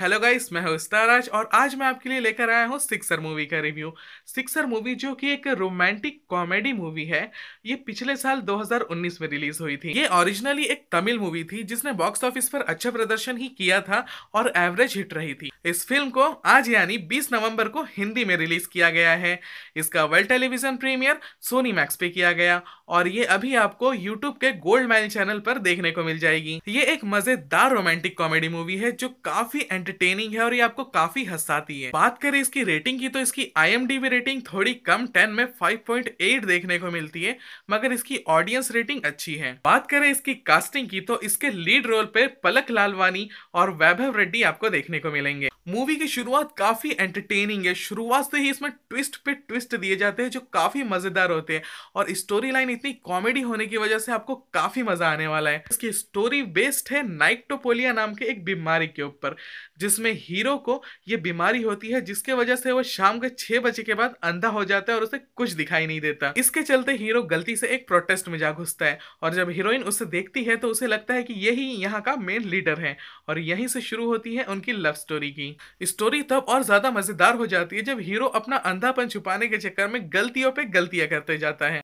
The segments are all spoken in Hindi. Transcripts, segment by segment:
हेलो गाइस मैं हूं स्टाराज और आज मैं आपके लिए लेकर आया हूं सिक्सर मूवी का रिव्यू सिक्सर मूवी जो कि एक रोमांटिक कॉमेडी मूवी है ये पिछले साल 2019 में रिलीज हुई थी ये ओरिजिनली एक तमिल मूवी थी जिसने बॉक्स ऑफिस पर अच्छा प्रदर्शन ही किया था और एवरेज हिट रही थी इस फिल्म को आज यानी बीस नवम्बर को हिंदी में रिलीज किया गया है इसका world television premiere Sony Max पे किया गया और ये अभी आपको यूट्यूब के गोल्ड मैन चैनल पर देखने को मिल जाएगी ये एक मजेदार रोमांटिक कॉमेडी मूवी है जो काफी एंटरटेनिंग है और ये आपको काफी हंसाती है बात करें इसकी रेटिंग की तो इसकी आई रेटिंग थोड़ी कम टेन में फाइव देखने को मिलती है मगर इसकी ऑडियंस रेटिंग अच्छी है बात करें इसकी कास्टिंग की तो इसके लीड रोल पे पलक लालवानी और वैभव रेड्डी आपको देखने को मिलेंगे मूवी की शुरुआत काफी एंटरटेनिंग है शुरुआत से ही इसमें ट्विस्ट पे ट्विस्ट दिए जाते हैं जो काफी मजेदार होते हैं और स्टोरी लाइन इतनी कॉमेडी होने की वजह से आपको काफी मजा आने वाला है इसकी स्टोरी बेस्ड है नाइक्टोपोलिया नाम के एक बीमारी के ऊपर जिसमें हीरो को ये बीमारी होती है जिसके वजह से वो शाम के छह बजे के बाद अंधा हो जाता है और उसे कुछ दिखाई नहीं देता इसके चलते हीरो गलती से एक प्रोटेस्ट में जा घुसता है और जब हीरोइन उसे देखती है तो उसे लगता है कि यही यहाँ का मेन लीडर है और यहीं से शुरू होती है उनकी लव स्टोरी की स्टोरी तब और ज्यादा मजेदार हो जाती है जब हीरो अपना अंधापन छुपाने के चक्कर में गलतियों पे गलतियां करते जाता है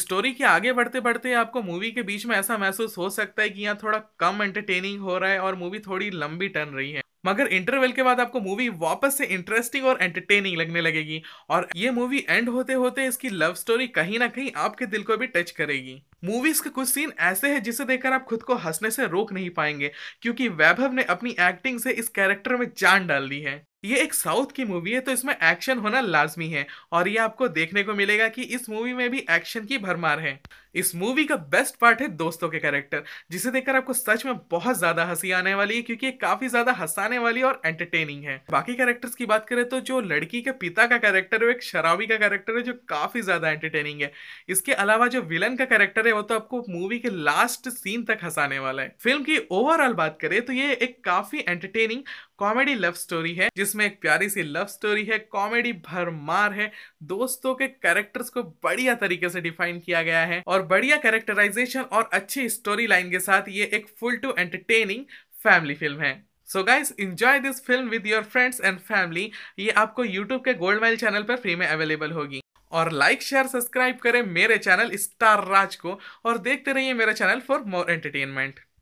स्टोरी के आगे बढ़ते बढ़ते आपको मूवी के बीच में ऐसा महसूस हो सकता है कि यहाँ थोड़ा कम एंटरटेनिंग हो रहा है और मूवी थोड़ी लंबी टन रही है मगर इंटरवल के बाद आपको मूवी वापस से इंटरेस्टिंग और एंटरटेनिंग लगने लगेगी और ये मूवी एंड होते होते इसकी लव स्टोरी कहीं ना कहीं आपके दिल को भी टच करेगी मूवीज के कुछ सीन ऐसे हैं जिसे देखकर आप खुद को हंसने से रोक नहीं पाएंगे क्योंकि वैभव ने अपनी एक्टिंग से इस कैरेक्टर में जान डाल दी है ये एक साउथ की मूवी है तो इसमें एक्शन होना लाजमी है और ये आपको देखने को मिलेगा कि इस मूवी में भी एक्शन की भरमार है इस मूवी का बेस्ट पार्ट है दोस्तों के कैरेक्टर जिसे देखकर आपको सच में बहुत ज्यादा हंसी आने वाली है क्योंकि ये काफी ज्यादा हंसाने वाली और एंटरटेनिंग है बाकी कैरेक्टर्स की बात करें तो जो लड़की के पिता का कैरेक्टर है वो एक शराबी का कैरेक्टर है जो काफी ज्यादा एंटरटेनिंग है इसके अलावा जो विलन का कैरेक्टर है वो तो आपको मूवी के लास्ट सीन तक हंसाने वाला है फिल्म की ओवरऑल बात करें तो ये एक काफी एंटरटेनिंग कॉमेडी लव स्टोरी है जिसमें एक प्यारी सी लव स्टोरी है कॉमेडी भरमार है दोस्तों के कैरेक्टर्स को बढ़िया तरीके से डिफाइन किया गया है और बढ़िया कैरेक्टराइजेशन और अच्छी स्टोरी लाइन के साथ ये एक full to entertaining family film है so guys enjoy this film with your friends and family ये आपको यूट्यूब के गोल्ड माइल चैनल पर फ्री में अवेलेबल होगी और लाइक शेयर सब्सक्राइब करें मेरे चैनल स्टार राज को और देखते रहिए मेरा चैनल फॉर मोर एंटरटेनमेंट